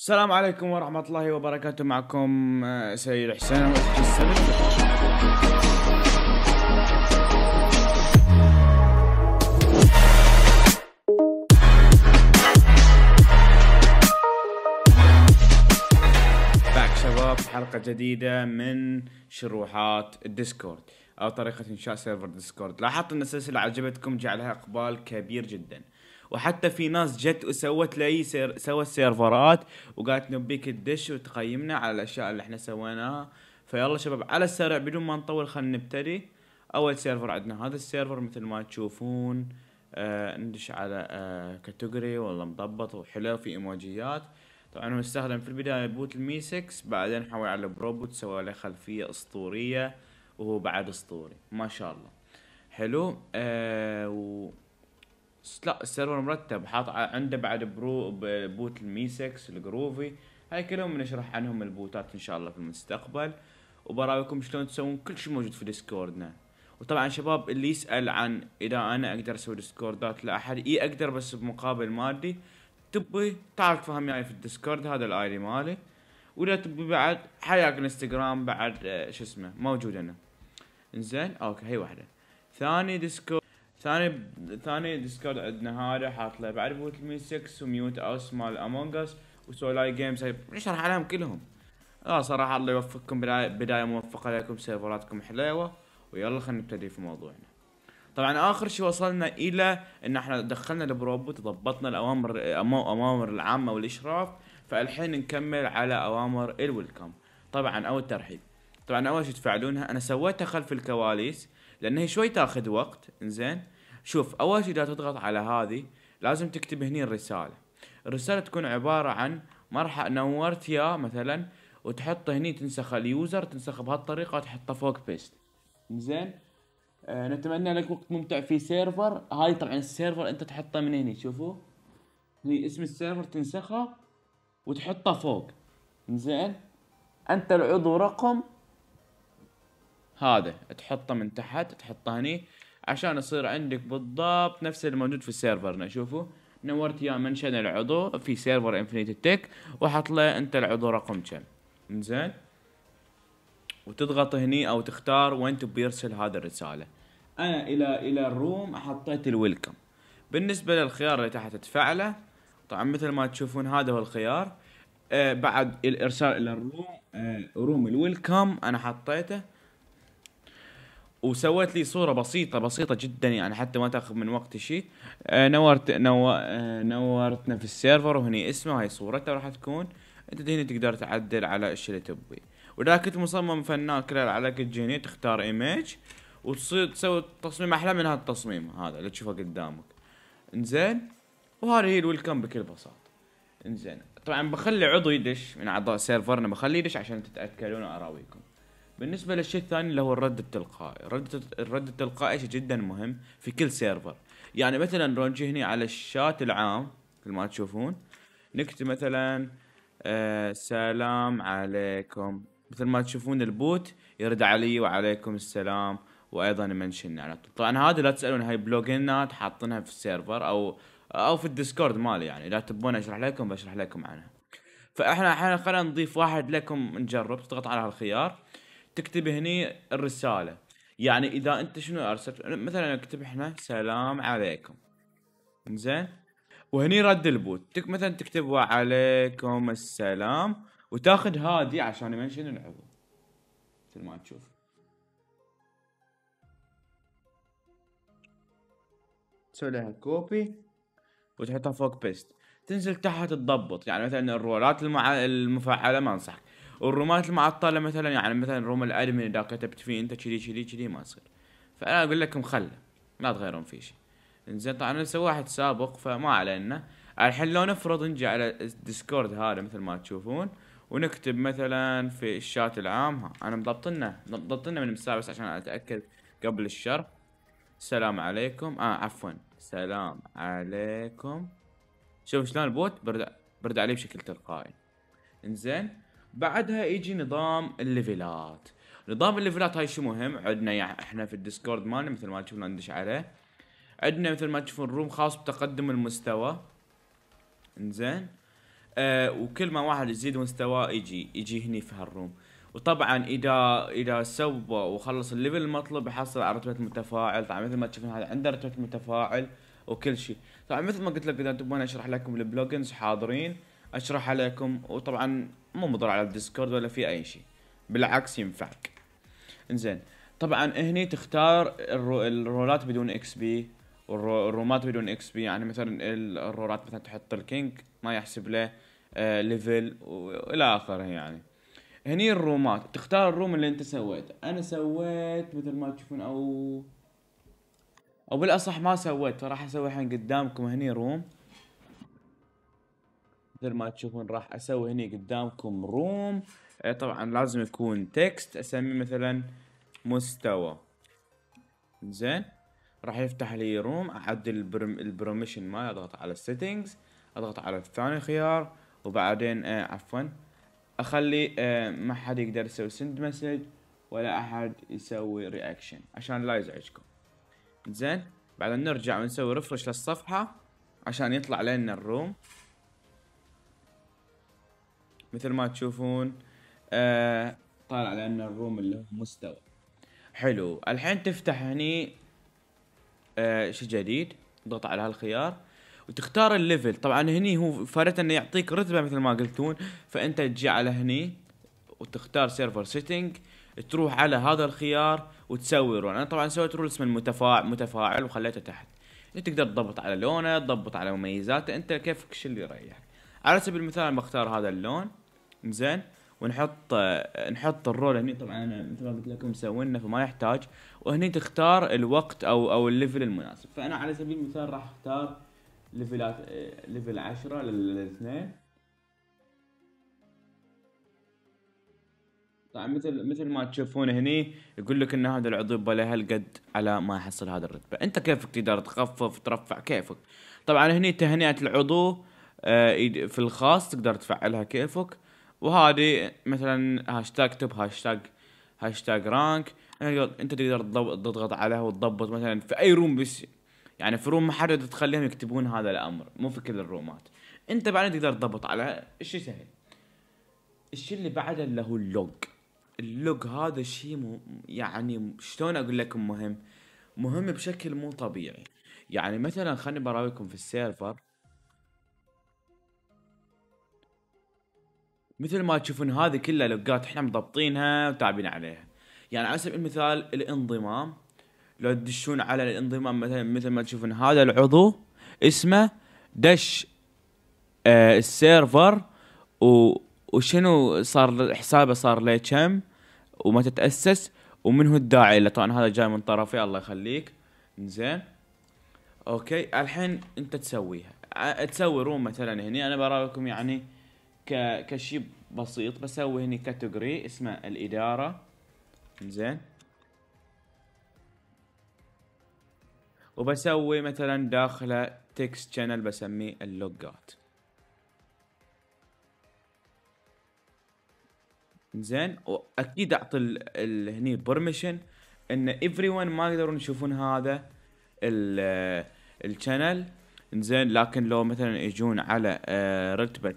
السلام عليكم ورحمة الله وبركاته معكم آه، سيد حسين باك شباب حلقة جديدة من شروحات الديسكورد أو طريقة إنشاء سيرفر ديسكورد لاحظت أن السلسلة عجبتكم جعلها إقبال كبير جدا وحتى في ناس جت وسوت لي سير سوت سيرفرات وقالت نبيك تدش وتقيمنا على الاشياء اللي احنا سويناها فيلا شباب على السريع بدون ما نطول خلينا نبتدي اول سيرفر عندنا هذا السيرفر مثل ما تشوفون آه ندش على آه كاتيجوري والله مضبط وحلو في ايموجيات طبعا هو استخدم في البدايه بوت المي 6 بعدين حول على بروبوت سوى له خلفيه اسطوريه وهو بعد اسطوري ما شاء الله حلو آه و لا السيرفر مرتب حاط عنده بعد برو بوت الميسكس الجروفي هاي كلهم بنشرح عنهم البوتات ان شاء الله في المستقبل وبراويكم شلون تسوون كل شيء موجود في ديسكوردنا وطبعا شباب اللي يسال عن اذا انا اقدر اسوي ديسكوردات لاحد اي اقدر بس بمقابل مادي تبي تعال تفهم يعني في الديسكورد هذا الايدي مالي ولا تبي بعد حياك انستغرام بعد آه، شو اسمه موجود انا انزين اوكي هي واحده ثاني ديسكورد ثاني ثاني ديسكورد عندنا هذا حاط له بعد بوت مي 6 وميوت اوس مال امونج اس وسولاي جيمز نشرح عليهم كلهم لا صراحه الله يوفقكم بدايه, بداية موفقه لكم سيرفراتكم حليوه ويلا خلينا نبتدي في موضوعنا طبعا اخر شيء وصلنا الى ان احنا دخلنا البروبوت ضبطنا الاوامر الاوامر العامه والاشراف فالحين نكمل على اوامر الويلكم طبعا او الترحيب طبعا اول شيء تفعلونها انا سويتها خلف الكواليس لان هي شوي تاخذ وقت زين شوف اول شيء اذا تضغط على هذه لازم تكتب هني الرساله الرساله تكون عباره عن مرحبا نورت يا مثلا وتحط هني تنسخ اليوزر تنسخ بهالطريقه وتحطه فوق بيست زين آه نتمنى لك وقت ممتع في سيرفر هاي طبعا السيرفر انت تحطه من هني شوفوا هي اسم السيرفر تنسخه وتحطه فوق زين انت العضو رقم هذا تحطه من تحت تحطه هني عشان يصير عندك بالضبط نفس الموجود في السيرفر شوفوا نورت يا منشن العضو في سيرفر انفينيتي تك وحط له انت العضو رقم كم انزين وتضغط هني او تختار وين تبي يرسل هذا الرساله انا الى الى الروم حطيت الويلكم بالنسبه للخيار اللي تحت تفعله طبعا مثل ما تشوفون هذا هو الخيار آه بعد الارسال الى الروم آه روم الويلكم انا حطيته وسويت لي صوره بسيطه بسيطه جدا يعني حتى ما تاخذ من وقتي شيء آه، نورت نو... آه، نورتنا في السيرفر وهني اسمه هاي صورته راح تكون انت هنا تقدر تعدل على ايش اللي تبي واذا كنت مصمم فنان كلر على جيني تختار ايميج وتصير تسوي تصميم احلى من هذا التصميم هذا اللي تشوفه قدامك انزين وهذه هي الويلكم بكل بساطه انزين طبعا بخلي عضو يدش من اعضاء سيرفرنا بخليه يدش عشان تتاكدون واراويكم بالنسبه للشيء الثاني اللي هو الرد التلقائي الرد الرد التلقائي شيء جدا مهم في كل سيرفر يعني مثلا لو نجي هنا على الشات العام مثل ما تشوفون نكتب مثلا آه سلام عليكم مثل ما تشوفون البوت يرد علي وعليكم السلام وايضا منشن على طول طبعا هذا لا تسالون هاي بلوجنات حاطينها في السيرفر او او في الديسكورد مالي يعني اذا تبون اشرح لكم بشرح لكم عنها فاحنا الحين خلينا نضيف واحد لكم نجرب تضغط على هالخيار تكتب هني الرساله يعني اذا انت شنو ارسلت مثلا اكتب احنا سلام عليكم زين وهني رد البوت تك مثلا تكتب وعليكم السلام وتاخذ هادي عشان يمنشن العضو مثل ما تشوف تسوي لها كوبي وتحطها فوق بيست تنزل تحت تضبط يعني مثلا الرولات المع... المفعله ما انصحك والرومات المعطله مثلا يعني مثلا روم الادمن اذا كتبت فيه انت كذي كذي كذي ما يصير فانا اقول لك مخله لا تغيرون في شيء انزين طبعا انا واحد سابق فما علينا الحين لو نفرض نجي على الديسكورد هذا مثل ما تشوفون ونكتب مثلا في الشات العام ها انا مضبطنا مضبطنا من الساعه بس عشان اتاكد قبل الشر السلام عليكم اه عفوا سلام عليكم شوف شلون البوت برد برد عليه بشكل تلقائي انزين بعدها يجي نظام الليفلات نظام الليفلات هاي شو مهم عندنا يعني احنا في الديسكورد مالنا مثل ما تشوفون ندش عليه عندنا مثل ما تشوفون روم خاص بتقدم المستوى انزين آه وكل ما واحد يزيد مستواه يجي يجي هني في هالروم وطبعا اذا اذا سوى وخلص الليفل المطلوب يحصل على رتبه متفاعل طبعا مثل ما تشوفون هذا عنده رتبه متفاعل وكل شيء طبعا مثل ما قلت لك اذا تبون اشرح لكم البلوجنز حاضرين اشرح عليكم وطبعا مو مضر على الديسكورد ولا في اي شيء بالعكس ينفعك انزين طبعا هني تختار الرو... الرولات بدون اكس بي والرومات بدون اكس بي يعني مثلا الرولات مثلا تحط الكينج ما يحسب له ليفل آه، والى اخره يعني هني الرومات تختار الروم اللي انت سويته انا سويت مثل ما تشوفون او او بالاصح ما سويت فراح اسوي الحين قدامكم هني روم مثل ما تشوفون راح اسوي هني قدامكم روم إيه، طبعا لازم يكون تكست اسمي مثلا مستوى زين راح يفتح لي روم اعدل البرميشن ما اضغط على السيتنجز اضغط على الثاني خيار وبعدين آه عفوا اخلي آه ما حد يقدر يسوي سند مسج ولا احد يسوي رياكشن عشان لا يزعجكم زين بعدين نرجع ونسوي ريفرش للصفحه عشان يطلع لنا الروم مثل ما تشوفون آه طالع لنا الروم اللي هو مستوى حلو الحين تفتح هني آه شيء جديد ضغط على هالخيار وتختار الليفل طبعا هني هو فارت انه يعطيك رتبه مثل ما قلتون فانت تجي على هني وتختار سيرفر سيتنج تروح على هذا الخيار وتسوي رول انا طبعا سويت رول اسمه المتفاعل متفاعل وخليته تحت تقدر تضبط على لونه تضبط على مميزاته انت كيفك شو اللي يريحك على سبيل المثال بختار هذا اللون زين ونحط آه، نحط الرول هني طبعا انا مثل ما قلت لكم مسوينه فما يحتاج وهني تختار الوقت او او الليفل المناسب فانا على سبيل المثال راح اختار ليفلات ليفل 10 آه، للاثنين طبعا مثل مثل ما تشوفون هني يقول لك ان هذا العضو له هالقد على ما يحصل هذا الرتبه انت كيفك تقدر تخفف ترفع كيفك طبعا هني تهنئه العضو آه، في الخاص تقدر تفعلها كيفك وهذه مثلا هاشتاج توب هاشتاج هاشتاج رانك انت تقدر تضغط عليها وتضبط مثلا في اي روم بس يعني في روم محدد تخليهم يكتبون هذا الامر مو في كل الرومات انت بعدين تقدر تضبط على الشيء سهل الشيء اللي بعده اللي هو اللوج اللوج هذا الشيء م... يعني شلون اقول لكم مهم مهم بشكل مو طبيعي يعني مثلا خليني براويكم في السيرفر مثل ما تشوفون هذه كلها لوجات احنا مضبطينها وتعبين عليها يعني على سبيل المثال الانضمام لو تدشون على الانضمام مثلا مثل ما تشوفون هذا العضو اسمه دش آه السيرفر و وشنو صار حسابه صار له كم وما تتاسس ومن هو الداعي له طبعا هذا جاي من طرفي الله يخليك زين اوكي الحين انت تسويها تسوي روم مثلا هنا انا براكم يعني كشيء بسيط بسوي هني كاتيجوري اسمه الاداره زين وبسوي مثلا داخله تكست شانل بسميه اللوجات زين واكيد اعطي الـ هني برميشن ان ايفري ون ما يقدرون يشوفون هذا الشانل زين لكن لو مثلا يجون على آه، رتبه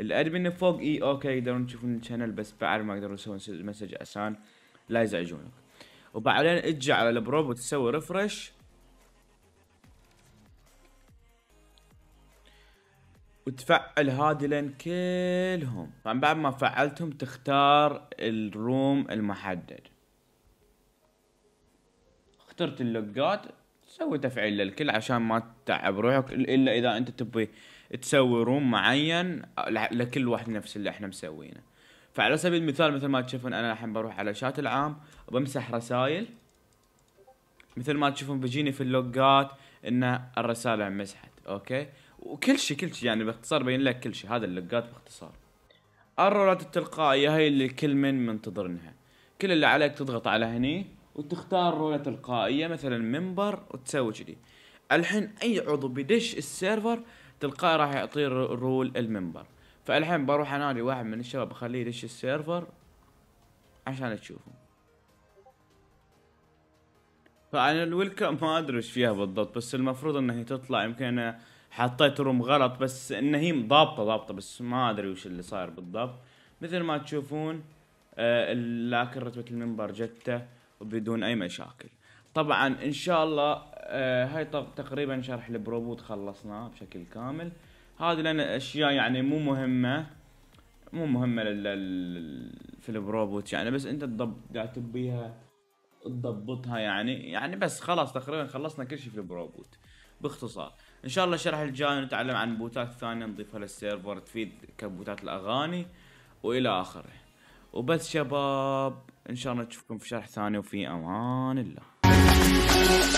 الادمن فوق اي اوكي يقدرون يشوفون الشانل بس بعد ما يقدرون يسوون مسج عشان لا يزعجونك وبعدين اجي على البروب وتسوي ريفرش وتفعل هادي لين كلهم طبعا بعد ما فعلتهم تختار الروم المحدد اخترت اللوجات تسوي تفعيل للكل عشان ما تتعب روحك الا اذا انت تبي تسوي روم معين لكل واحد نفس اللي احنا مسوينه فعلى سبيل المثال مثل ما تشوفون انا الحين بروح على شات العام وبمسح رسائل مثل ما تشوفون بيجيني في اللوجات ان الرساله مسحت اوكي وكل شيء كل شيء يعني باختصار بين لك كل شيء هذا اللوجات باختصار الرولات التلقائيه هي اللي كل من منتظرنها كل اللي عليك تضغط على هني وتختار رولة تلقائية مثلا منبر وتسوي كذي الحين اي عضو بيدش السيرفر تلقائي راح يعطيه رول المنبر فالحين بروح انادي واحد من الشباب اخليه يدش السيرفر عشان تشوفوا فانا الويلكم ما ادري ايش فيها بالضبط بس المفروض انها تطلع يمكن انا حطيت روم غلط بس ان هي ضابطه ضابطه بس ما ادري وش اللي صاير بالضبط مثل ما تشوفون لكن رتبه آه، المنبر جته وبدون اي مشاكل طبعا ان شاء الله آه هاي تقريبا شرح البروبوت خلصناه بشكل كامل هذه لان اشياء يعني مو مهمه مو مهمه لل في البروبوت يعني بس انت تضب تبيها تضبطها يعني يعني بس خلاص تقريبا خلصنا كل شيء في البروبوت باختصار ان شاء الله الشرح الجاي نتعلم عن بوتات ثانيه نضيفها للسيرفر تفيد كبوتات الاغاني والى اخره وبس شباب ان شاء الله نشوفكم في شرح ثاني وفي امان الله